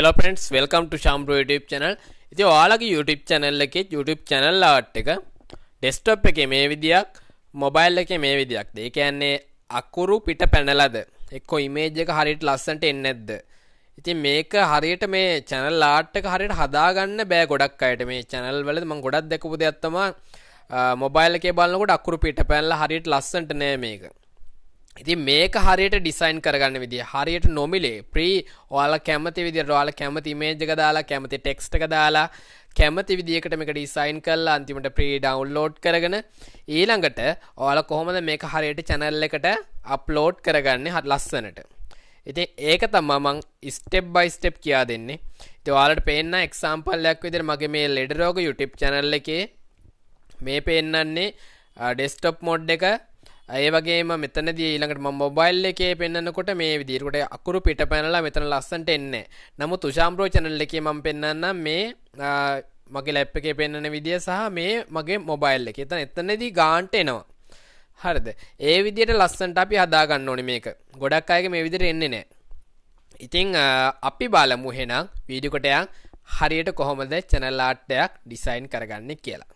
Hello පෙන්ට්ස් welcome ට ශාම්ප්‍ර YouTube channel ඉති ඔයාලගේ YouTube චැනල්ල එකේ YouTube චැනල් ආට් එක ඩෙස්ටොප් එක මේ විදියක් මොබයිල් එක මේ විදියක් දේ කියන්නේ අකුරු පිට පැනලද එක්කො ඉමේජ් එක හරිට ලස්සන්ට එන්න ඇද්ද ඉතින් මේක හරියට මේ චැනල් ආට්ක හරියට හදාගන්න බෑ ගොඩක් අයට මේ චැනල් වලද මං ගොඩක් දෙකපු දෙයක්ත්තම මොබයිල් එක බලන්නකොට අකුරු පිට පැල්ල හරිට ලස්සට නෑ මේක ඉති මේක හරියට ඩිසයින් කරගන්න විදි හරියට නොමිලේ ප්‍රී ඔයාල කැමති විදි රවාල කැමති මේජක දාලා කැමති ටෙක්ස්ටක දාලා කැමති විදිකට මේක ඩිසයින් කල්ලා අන්තිමට ප්‍රී ඩවන්්ලෝඩ් කරගෙන ඊළඟට ඕල කොහොමද මේක හරියට චැනල් එකට අප්ලෝඩ් කරගන්නේ හත් ලස්සනට ඉති ඒක තම්මාමං ස්ටෙප් බයි ස්ටෙප් කියා දෙන්නේ තවාලට පේන්න එක්සාම්පල්ලයක් විදිර මගේ මේ ලෙඩරෝග යුටප් චැනල්ල එකේ මේ පෙන්නන්නේ ඩෙස්ටොප් මොඩ් එක ඒවගේ මෙතන දීළඟට මොබයිල් එකේ පෙන්න්නකොට මේ විදිරකට අකුරු පිට පැනලා මෙතන ලස්සට එන්නේ නමු තුෂාම්ප්‍රෝ චනල්ල එකේ මම පෙන්න්න මේ මගේ ලැප් එකේ පෙන්න්නන විදිිය සහ මේ මගේ මොබයිල් එක එතන එතනදී ගාන්ට එනවා හරිද ඒ විදියට ලස්සන්ට අපි හදාගන්න ඕනි මේක ගොඩක් අයක මේ විදිර එන්නේ නෑ ඉතිං අපි බාලමුහෙනම් වීඩිකොටයක් හරියට කොහොමද චැනල්ලාට්ටයක් ඩිසයින් කරගන්න කියලා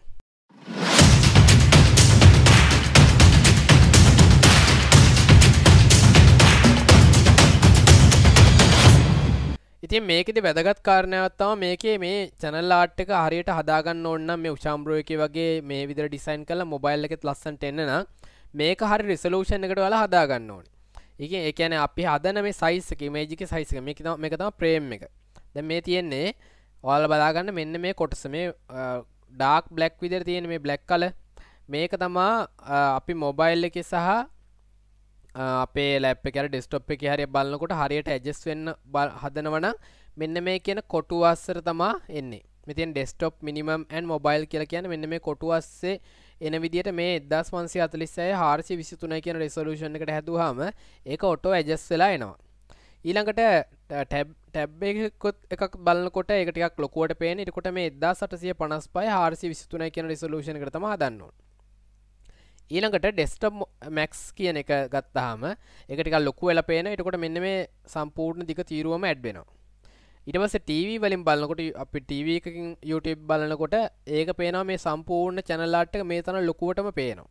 ඉතින් මේකෙද වැදගත් කාරණයක් තමයි මේකේ මේ channel art එක හරියට හදාගන්න ඕන නම් මේ උෂාම්බ්‍රෝ එකේ වගේ මේ විදිහට design කරලා mobile එකෙත් ලස්සනට එන්න නම් මේක හරි resolution එකට ඔයාලා හදාගන්න ඕනේ. ඉතින් ඒ කියන්නේ අපි හදන මේ size එක image එකේ size එක මේක තමයි මේක තමයි frame එක. දැන් මේ තියෙන්නේ ඔයාලා බලාගන්න මෙන්න මේ කොටස මේ dark black විදිහට තියෙන මේ black color මේක තමා අපි මොබයිල් එක සහ අපේ ලැප් එකර ඩෙස්ටොප් එක හරි බලන්නකොට හරියට ඇජස් වෙන්න හදනවන මෙන්න මේ කියන කොටු අස්සර තමා එන්නේ මෙතින් ඩෙස්ටොප් මිනිමම් ඇන් මොබයිල් කියලා කියන මෙන්න මේ කොටු අස්සේ එන විදිහට මේ 1946 හාරසි 23 කියන රිසොලූෂන් එකට හැදුවාම ඒක ඔටෝ ඇඩ්ජස්ට් වෙලා එනවා. ඊළඟට ටැබ් ටැබ් එකකුත් එකක් බලනකොට ඒක ටිකක් ලොකුවට පේන. ඊට කොට මේ 1855 හාරසි 23 කියන රිසොලූෂන් එකට තමයි හදන්න ඕනේ. ඊළඟට ඩෙස්ටප් මැක්ස් කියන එක ගත්තාම එකටික ලොකු වෙල පේන එටකොට මෙන්න මේ සම්පූර්ණ දික තීරුවම ඇඩ්බෙනවා ඉටවස ටව වලින් බලන්නකොට අපි ටව එකකින් YouTube බලනකොට ඒක පේනවා මේ සම්පූර්ණ චැනල්ලාට මේ තන ලොකුවටම පේනවා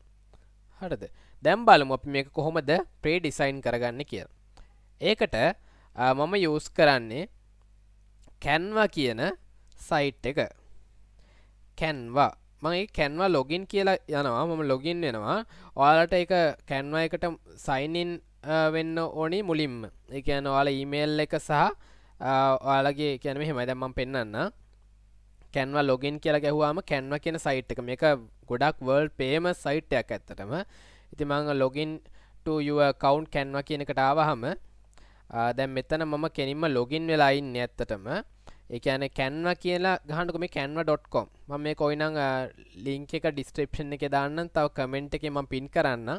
හටද දැම් බලමු අපි මේක කොහොමද ප්‍රේ ඩිසයින් කරගන්න කිය ඒකට මම යස් කරන්නේ කැන්වා කියන සයිට් එක කැන්වා මගේ කැන්වා ලොගින් කියලා යනවා මම ලොගින් වෙනවා ඔයාලට එක කැන්වා එකට සයින්න් වෙන්න ඕනි මුලින්ම එකන ඔයාල ඊමේල් එක සහ ඔයාලගේ කැනම හෙමයිදම්ම පෙන්න්න කැන්වා ලොගින් කියලා ගැහවාම කැන්ව කියෙන සයිට් එක මේක ගොඩක් වර්ල් පේම සයිට්යක් ඇත්තටම ඉති මං ලොගින් කවුන්් කැන්ව කියන එකටාවහම දැම් මෙතන මම කෙනින්ම ලොගින් වෙලායින් ඇත්තටම එකන කැන්ව කියලා ගහන්ඩුම කැන්ව.කොම් ම මේ කොයිනං ලිංක එක ඩිස්ට්‍රපෂන් එක දාන්න තව කමෙන්ට් එක ම පින් කරන්න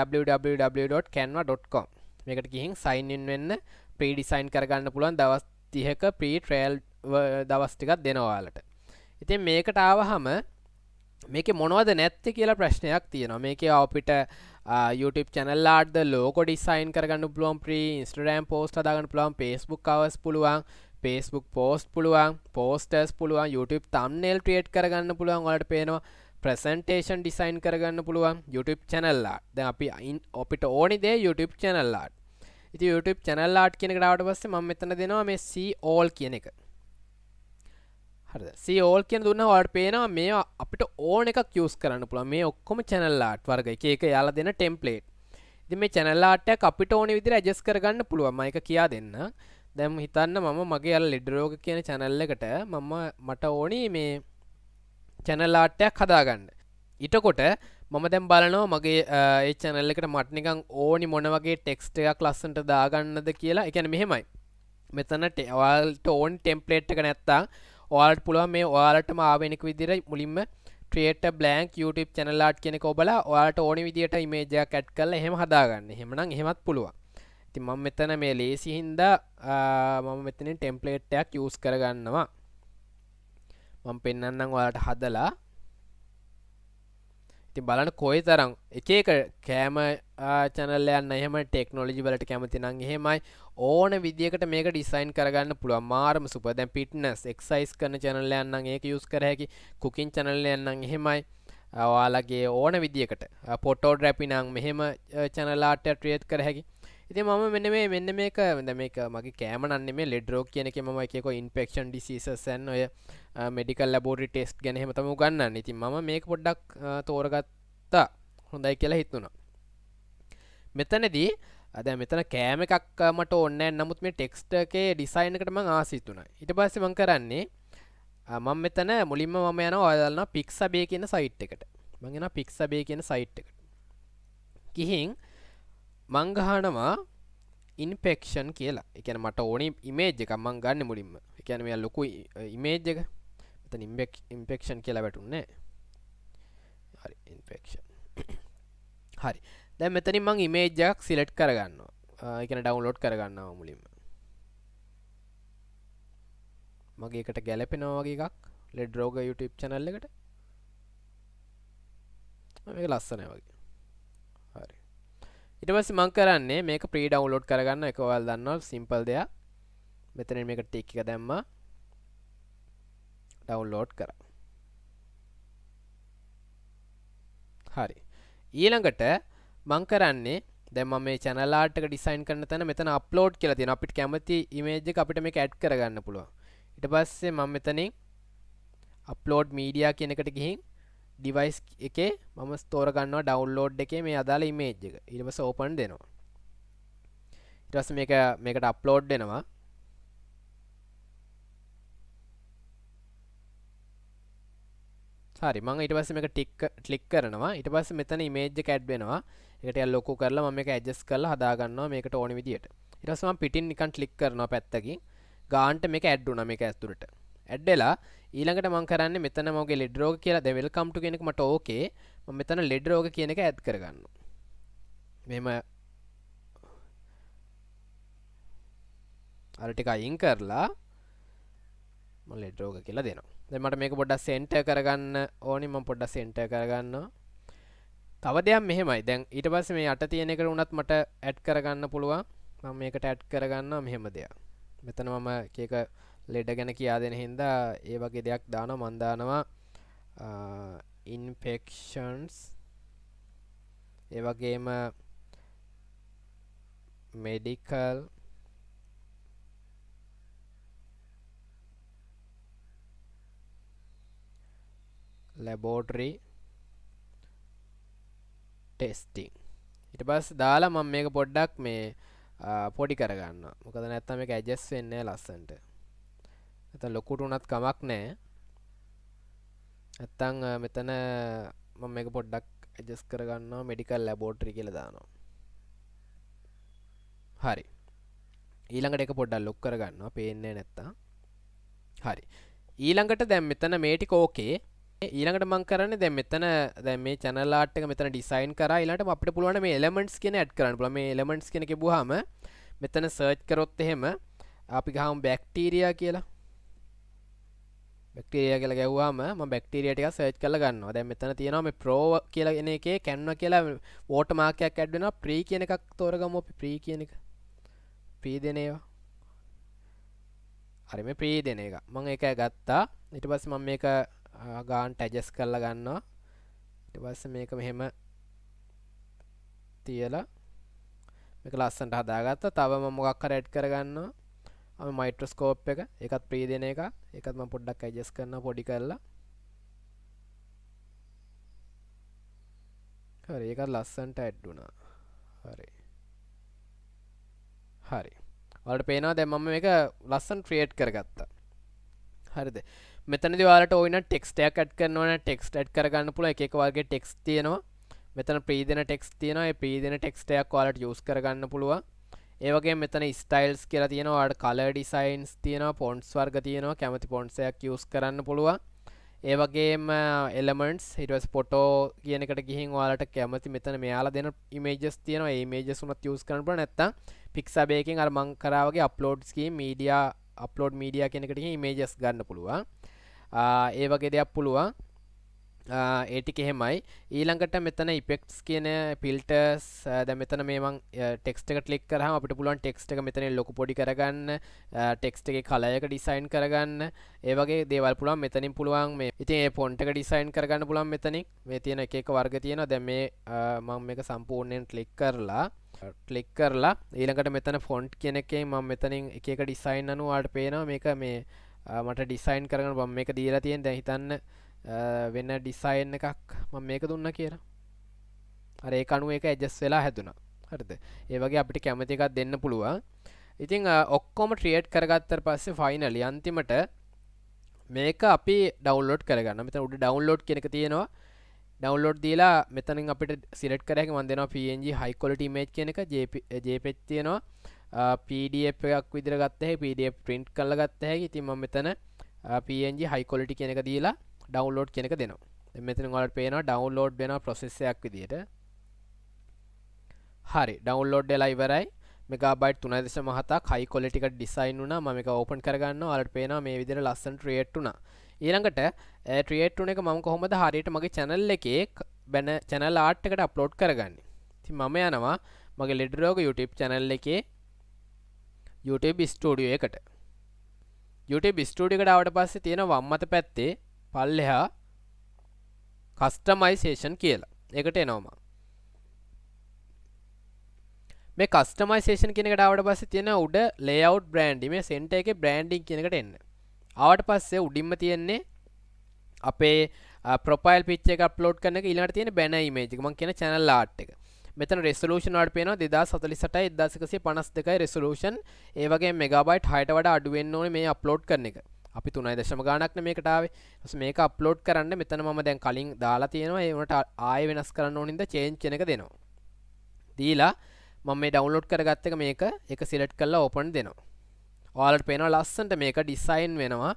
www.කැන්ව.කොම් මේකට ගිහින් සයින්ෙන් වෙන්න ප්‍රීඩිසයින් කරගන්න පුළුවන් දවස් තිහක ප්‍රී ට්‍රේල් දවස්ටිකත් දෙනවාලට ඉතින් මේකට ආවහම මේක මොනවද නැත්ති කියලා ප්‍රශ්නයක් තියෙනවා මේක අපිට YouTube චැනල්ලාට ලෝක ඩිසයින් කරගන්න පුළුවන් ප්‍රී ඉස්ටරම් පෝස්ට දාගන්න පුළුවන් පේස්බුක් අවස් පුළුවන් පේස්බුක් පෝස්ට් පුළුවන් පෝස්ටස් පුළුවන් YouTube තම්නෙල් ක්‍රියට් කරගන්න පුළුවන් ඔලට පේනවා ප්‍රසන්ටේෂන් ඩිසයින් කරගන්න පුළුවන් YouTube චැනල්ලා ද අපි අයින් ඔපිට ඕනිදේ YouTube චැනල්ලාට ඉති YouTube චැනල්ලාට කියෙන ඩාවට පස්සේ ම මෙතන දෙනවා මේ සෝල් කියන එක සෝල් කියෙන දුන්න වට පේනවා මේ අපිට ඕන එකක් යස් කරන්න පුළ මේ ඔක්කොම චැනල්ලාට වර්ග එක යාලා දෙන ටෙම්පලේට් දෙ මේ චැනල්ලාටයක් අපිට ඕනි විදිර ඇජස් කරගන්න පුළුවන් මයික කියා දෙන්න දැම් හිතන්න මම මගේ අල් ලෙඩරෝග කියන චැනල්ල එකට මම මට ඕනි මේ චැනල්ලාටයක් හදාගන්න ඉටකොට මම දැම් බලනෝ මගේ ඒ චැනල්ල එකට මට්නිකං ඕනි මොන වගේ ටෙක්ස්ටයක් ලස්සට දාගන්නද කියලා එකැන මෙහෙමයි මෙතනට ඔවල්ට ඕන් ටෙම්පලේට් එක නැත්තා ඔයාල්ට පුළුව මේ ඔයාලටම ආවෙනෙක විදිරයි මුලින්ම ක්‍රේට බ්ලන්ක් YouTube චැනලාට් කෙනෙක ඔබලා ඔයාට ඕනි විදිට ඉමේජයක් ඇට් කල හෙම හදාගන්න හෙමනම් හෙමත් පුළුවන් ති මම මෙතන මේ ලේසි හින්දා මම මෙතන ටෙම්පලේට්ටයක් යස් කරගන්නවා මම පෙන්න්නම් ඔයාට හදලා ඉති බලන කොයි තරම් එකක කෑම චනලයන් එහම ටෙක්නෝලජි වලට කැමති නං එහෙමයි ඕන විදිකට මේක ඩිසයින් කරගන්න පුළුව මාරම සුපදැන් පිටනස් එක්සයිස් කරන චනලයන්න ඒක යුස් කරහැකි කුකින් චනලයන්න එහෙමයි ඔයාලගේ ඕන විදිකට පොටෝ ඩ්‍රැපිනං මෙහෙම චනලාට ට්‍රියත් කර හැකි ඉති මම මෙන්න මේ මෙන්න මේක ද මේක මගේ කෑමනන්න මේ ලෙඩරෝ කියනක ම එකක ඉන්පෙක්ෂන් ඩිසිසසන් ඔය මෙඩිකල් ලබෝඩි ටෙස්් ගැනහෙමතම ගන්න ඉති ම මේක පොඩ්ඩක් තෝරගත්තා හොඳයි කියලා හිත්තුුණා මෙතනදී අද මෙතන කෑම එකක් මට ඔන්න නමුත් මේ ටෙක්ස්ටකේ ඩිසයින්කටම ආසිතුන ඉට පස්ස මං කරන්නේ මං මෙතන මුලින්ම මම යන ඔයදල්න්න පික් සබේ කියන සයිට් එකට මංගෙන පික් සබේ කියන සයිට් එකට කිහින් මංගහනවා ඉන්පෙක්ෂන් කියලා එකන මට ඕනි ඉමේජ් එක මං ගන්න මුලින්ම එකැන මෙයා ලොකු ඉමේජ් එක මෙත ඉම්බෙක් ඉම්පෙක්ෂන් කියලා වැටුන්නේ හරි ඉන්පෙක්ෂන් හරි දැ මෙතනි මං ඉමේජ්ජක් සිලට් කරගන්නවා එකන ඩවන්ලෝඩ් කරගන්නවා මුලින්ම මගේකට ගැලපෙනවාගේ එකක් ලෙඩ් රෝග YouTube චනල්ලකට මේ ලස්සනය වගේ ඉට පස්ස මං කරන්නේ මේක ප්‍රී ඩවන්ලෝඩ් කරගන්න එක ඔයල් දන්න සිම්පල් දෙයක් මෙතන මේක ටික් එක දැම්ම ඩවන්ලෝඩ් කර හරි ඊළඟට මං කරන්නේ දැම මේ චනලාටක ඩිසයින් කරන තැන මෙතන අප්ලෝඩ් කියලා තියෙන අපිට කැමති ඉමේජ් එක අපිට මේක ඇඩ් කරගන්න පුළුවන් ඊට පස්සේ මම මෙතනින් අප්ලෝඩ් මීඩියා කියන එකට ගිහින් ඩිවයිස් එකේ මම ස්තෝරගන්නවා ඩවන්ලෝඩ් එකේ මේ අදාළ ඉමේජ් එක ඉරිවස ඕපන් දෙනවා ඉටස් මේක මේකට අප්ලෝඩ් දෙනවා හරි මං ඊට පස්සේ මේක ටික් ක්ලික් කරනවා ඊට පස්සේ මෙතන ඉමේජ් එක ඇඩ් වෙනවා ඒකට යා ලොකු කරලා මම මේක ඇඩ්ජස්ට් කරලා හදා ගන්නවා මේකට ඕන විදියට ඊට පස්සේ මම පිටින් නිකන් ක්ලික් කරනවා පැත්තකින් ගානට මේක ඇඩ් වුණා මේක ඇතුළට ඇඩ්ඩෙලා ඊළඟට මං කරන්න මෙතන මගේ ලෙඩ් රෝග කියලා දෙවල් කම්ටු කෙනෙක් මට ඕකේ මම මෙතන ලෙඩ් රෝග කියන එක ඇඩ් කරගන්න මෙම අර ටික අයින් කරලා මම ලෙඩ් රෝග කියලා දෙනවා දැන් මට මේක පොඩ්ඩක් සෙන්ටර් කරගන්න ඕනි මම පොඩ්ඩක් සෙන්ටර් කරගන්නවා තව දෙයක් මෙහෙමයි දැන් ඊට පස්සේ මේ යට තියෙන එකට උනත් මට ඇඩ් කරගන්න පුළුවන් මම මේකට ඇඩ් කරගන්නවා මෙහෙම දෙයක් මෙතන මම එක එක ලෙඩ ගැන කියා දෙන හින්දා ඒ වගේ දෙයක් දාන මන්දානවා ඉන්ෆෙක්ෂන්ස් ඒවගේම මෙඩිකල් ලැබෝටරි ටෙස්ටිං ඉට බස් දාලා මම මේක පොඩ්ඩක් මේ පොඩි කරගන්න මොකද නැත්තම එක ඇජස් වෙන්නේ ලස්සන්ට ඇත ලොකුට උනත් කමක් නෑ ඇත්තං මෙතන මම එක පොඩ්ඩක් ඇජස් කරගන්නවා මෙඩිකල් ලැබෝට්‍රි කියල දානවා හරි ඊළඟට එක පොඩ්ඩක් ලොක් කරගන්නවා පේන්නේ නැත්තා හරි ඊළඟට දැම් මෙතන මේටික ඕකේ ඊළඟට මං කරන්න දැ මෙතන දැ මේ චනලාට මෙතන ඩිසයින් කර ලාට අපට පුළුවන් මේ එලමෙන්ට්ස් කියෙන ඇඩ් කරන්න පුල මේ එලමෙන්ට්ස් කෙනෙ බහම මෙතන සර්ච් කරොත් එහෙම අපි ගහම් බැක්ටීරයා කියලා බෙක්ටීරිය කියලා ගැව්වාම මම බෙක්ටීරිය ටිකක් සර්ච් කරලා ගන්නවා. දැන් මෙතන තියෙනවා මේ ප්‍රෝ කියලා එන එකේ කැන්ව කියලා වෝටර් මාක් එකක් ඇඩ් වෙනවා. ප්‍රී කියන එකක් තෝරගමු අපි ප්‍රී කියන එක. ප්‍රී දෙන ඒවා. හරි මේ ප්‍රී දෙන එක. මම ඒක ගත්තා. ඊට පස්සේ මම මේක ගාන්ට ඇඩ්ජස්ට් කරලා ගන්නවා. ඊට පස්සේ මේක මෙහෙම තියලා මේක ලස්සනට හදාගත්තා. තව මම මොකක් හරි ඇඩ් කරගන්නවා. මයිට්‍රස්කෝප් එක එකත් ප්‍රී දෙන එක එකත්ම පොඩ්ඩක් ඇජස් කරන්න පොඩි කරලා හරි එකත් ලස්සන්ට ඇඩ්ඩුනා හරි හරි වලට පේනවා දැන් මම මේක ලස්සන් ක්‍රියේට් කරගත්තා හරිද මෙතනදී ඔයාලට ඕන ටෙක්ස්ට් එකක් ඇඩ් කරන්න ඕන ටෙක්ස්ට් ඇඩ් කරගන්න පුළුවන් එක එක වර්ගයේ ටෙක්ස්ට් තියෙනවා මෙතන ප්‍රී දෙන ටෙක්ස්ට් තියෙනවා ඒ ප්‍රී දෙන ටෙක්ස්ට් එකක් ඔයාලට යූස් කරගන්න පුළුවන් ඒවගේ මෙතන ස්ටයිල්ස් කියලා තියෙනවාට කලර් ඩිසයින්ස් තියෙනවා පොන්ස් වර්ග තියෙනවා කැමති පොන්සයක් යස් කරන්න පුළුවන් ඒවගේම එලමන්ස් හිටස් පොටෝ කියනකට ගිහින් වාලට කැමති මෙතන මෙයාලා දෙන ඉමේජස් තියෙන ඒමේජ සුනත් යස් කරනට නැත්ත පික්සබේකින් අර්මං කරාවගේ අප්ලෝඩ්ස්කී මීඩිය අප්ලෝඩ් මීඩිය කෙනෙකට ඉමේජස් ගන්න පුළුවන් uh, ඒවගේ දෙයක් පුළුවන් ඒටික එහෙමයි ඊළඟට මෙතන ඉපෙක්ස් කියන පිල්ටර්ස් ද මෙතන මේමං ටෙක්ස්ට කලික් කරහ අපට පුලන් ටෙක්ස්ට මෙතන ලොක පොඩි කරගන්න ටෙක්ස්ට එක කලයක ඩිසයින් කරගන්න ඒවගේ දේවල් පුළන් මෙතනින් පුළුවන් මේ ඉතින් ඒ පොන්ට ඩිසයින් කරගන්න පුළන් මෙතනින් මේ තියෙන එක වර්ග තියෙන දැ මේ මං මේක සම්පූර්ණයෙන් කලික් කරලා ක්ලික් කරලා ඊළඟට මෙතන ෆොන්ට් කෙනෙකේ මං මෙතනින් එක ඩිසයින් අනුවාට පේනවා මේක මේ මට ඩිසයින් කරන බම් එක දීලා තියෙන් දැහිතන්න වෙන්න ඩිසයින් එකක් ම මේක දුන්න කියලා අර ඒ අනුව එක ඇජස් වෙලා හැදුන හරිද ඒ වගේ අපිට කැමති එකක් දෙන්න පුළුවන් ඉතිං ඔක්කොම ට්‍රියට් කරගත්තර පස්සේ ෆයිනලි අන්තිමට මේක අපි ඩවලෝඩ් කරගන්න මෙත උඩ ඩවන්ලෝඩ් කෙනෙක තියෙනවා ඩවන්ලෝඩ් දීලා මෙතනින් අපිට සිලට් කරයක මන්දෙනවා පG හයිකොලට මේච් කෙනෙක ජපෙත් තියෙනවා පඩF එකක් විදිරගත්තහ පඩF ප්‍රින්ට් කල්ලගත්ත හැකි තිම මෙතන පG හයිකොලටි කෙනෙක දීලා ඩවන්ලෝඩ් කෙනෙක දෙනවා මෙතන ඔලට පේන ඩවන්ලෝඩ් වෙන ප්‍රසෙස්සයක් විදියට හරි ඩවන්ලෝඩ් වෙලා ඉවරයි මෙගබයිට් තුන දෙස මහතා කයි කොලටික ඩිසයින් වුණා මම එක ඕපන් කරගන්න ඔලට පේනවා මේ විදිහට ලස්සන ට්‍රියේට් වුණා ඊළඟට ට්‍රියේට් වුණ එක මම කොහොමද හරියට මගේ channel එකේ බැන channel art එකට upload කරගන්නේ ඉතින් මම යනවා මගේ ලෙඩ රෝග YouTube channel එකේ YouTube ස්ටඩිය එකට YouTube ස්ටඩිකට අවට පස්සේ තියෙන වම්මත පැත්තේ පල්ලෙහා කස්ටමයිසේෂන් කියලා එකට එනවම මේ කස්ටමයිසේෂන් කෙනෙකට ආවට පස්සේ තියෙන උඩ ලේඅවුට් බ්‍රෑන්ඩි මේ සෙන්ටර් එකේ බ්‍රෑන්ඩින් කියන එකට එන්න. ආවට පස්සේ උඩින්ම තියෙන්නේ අපේ ප්‍රොෆයිල් පිච් එක අප්ලෝඩ් කරන එක ඊළඟට තියෙන බැනර් ඉමේජ් එක මම කියන channel art එක. මෙතන resolution වලට පේනවා 2048යි 1152යි resolution ඒ වගේ megabyte 6ට වඩා අඩු වෙන්න ඕනේ මේ අප්ලෝඩ් කරන එක. අපි තුනයි දශම ගානක්න මේකටාවේ ස් මේක අප්ලෝඩ් කරන්න මෙතන ම දැන් කලින් දාලා තියෙනවා ඒනට ආය වෙනස් කරන්න ඕනින්ද චේන්් කෙනක දෙනවා දීලා මම මේ ඩවන්ලෝඩ් කරගත්තක මේක එක සිලට් කල්ලා ඕපන් දෙනවා ඕලට පේනවා ලස්සන්ට මේක ඩිසයින් වෙනවා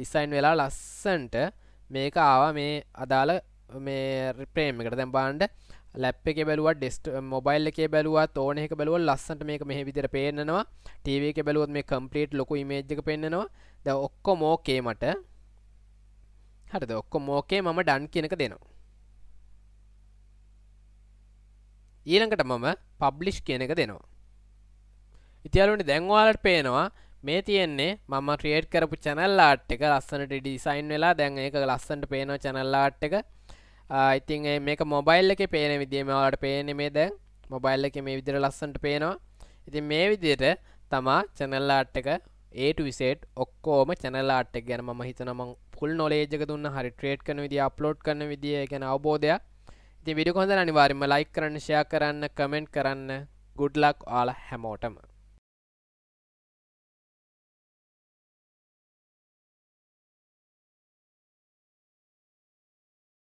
ලිසයින් වෙලා ලස්සන්ට මේක ආවා මේ අදාළ මේ ප්‍රේම් එකට දැම් බාන්්ඩ ලැප් එක බැලුවත් ඩෙස්ට මොබයිල් එක බැලුවත් ඕන එක බැලුව ලස්සට මේක මෙහ විදිර පේනවා ටව එක බැලුවත් මේ කම්පලීට් ලොකු මේජ්ක පෙන්න්නනවා ද ඔක්කො මෝකේ මට හරිද ඔක්කො මෝකේ මම ඩන් කියනක දෙනවා ඊළඟට මම පබ්ලිෂ් කියන එක දෙනවා ඉතියාලුනි දැන්වාලට පේනවා මේ තියෙන්නේ මම ක්‍රියේට් කරපු චැනල්ලාට් එක ලස්සනට ඩිසයින් වෙලා දැන් ඒක ලස්සන්ට පේනවා චැනල්ලාට් එක ඉතින් මේක මොබයිල් එක පේන විදිමවාට පේන මේ දැන් මොබයිල් එක මේ විදිර ලස්සට පේනවා ඉතින් මේ විදියට තමා චැනල්ලාට්ටක ඒට විසේට් ඔක්කෝම චැනල්ලාට්ට ගැන ම හිතනම පුල් නොලේජක දුන්න හරි ට්‍රේට් කන විදි අප්ලෝඩ් කන විදිිය ගැන අවබෝධයක් ඉති විඩිකොඳ අනිවාරිම ලයි කරන්න ශයා කරන්න කමෙන්ට් කරන්න ගුඩ්ලක් ආල හැමෝටම